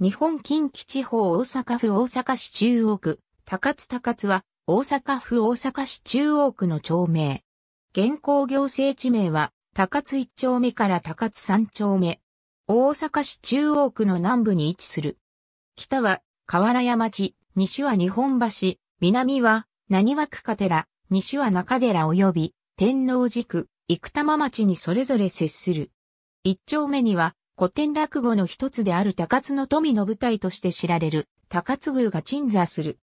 日本近畿地方大阪府大阪市中央区、高津高津は大阪府大阪市中央区の町名。現行行政地名は高津1丁目から高津3丁目。大阪市中央区の南部に位置する。北は河原山町、西は日本橋、南は何和区か寺、西は中寺及び天王寺区、生玉町にそれぞれ接する。1丁目には古典落語の一つである高津の富の舞台として知られる高津宮が鎮座する。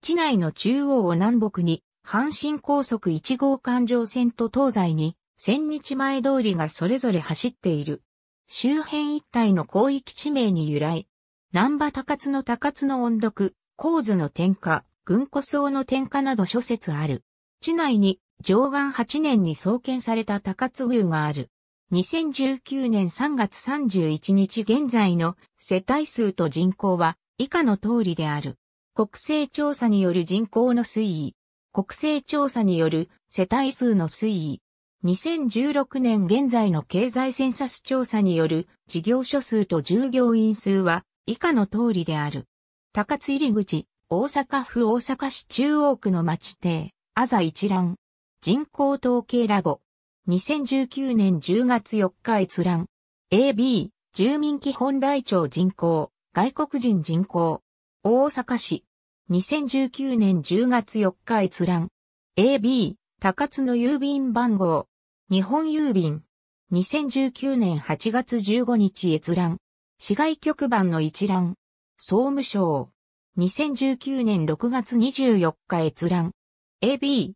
地内の中央を南北に、阪神高速1号環状線と東西に、千日前通りがそれぞれ走っている。周辺一帯の広域地名に由来。南波高津の高津の音読、構図の点火、軍古僧の点火など諸説ある。地内に、上岸8年に創建された高津宮がある。2019年3月31日現在の世帯数と人口は以下の通りである。国勢調査による人口の推移。国勢調査による世帯数の推移。2016年現在の経済センサス調査による事業所数と従業員数は以下の通りである。高津入口、大阪府大阪市中央区の町邸、あざ一覧。人口統計ラボ。2019年10月4日閲覧。AB、住民基本台帳人口、外国人人口。大阪市。2019年10月4日閲覧。AB、高津の郵便番号。日本郵便。2019年8月15日閲覧。市外局番の一覧。総務省。2019年6月24日閲覧。AB、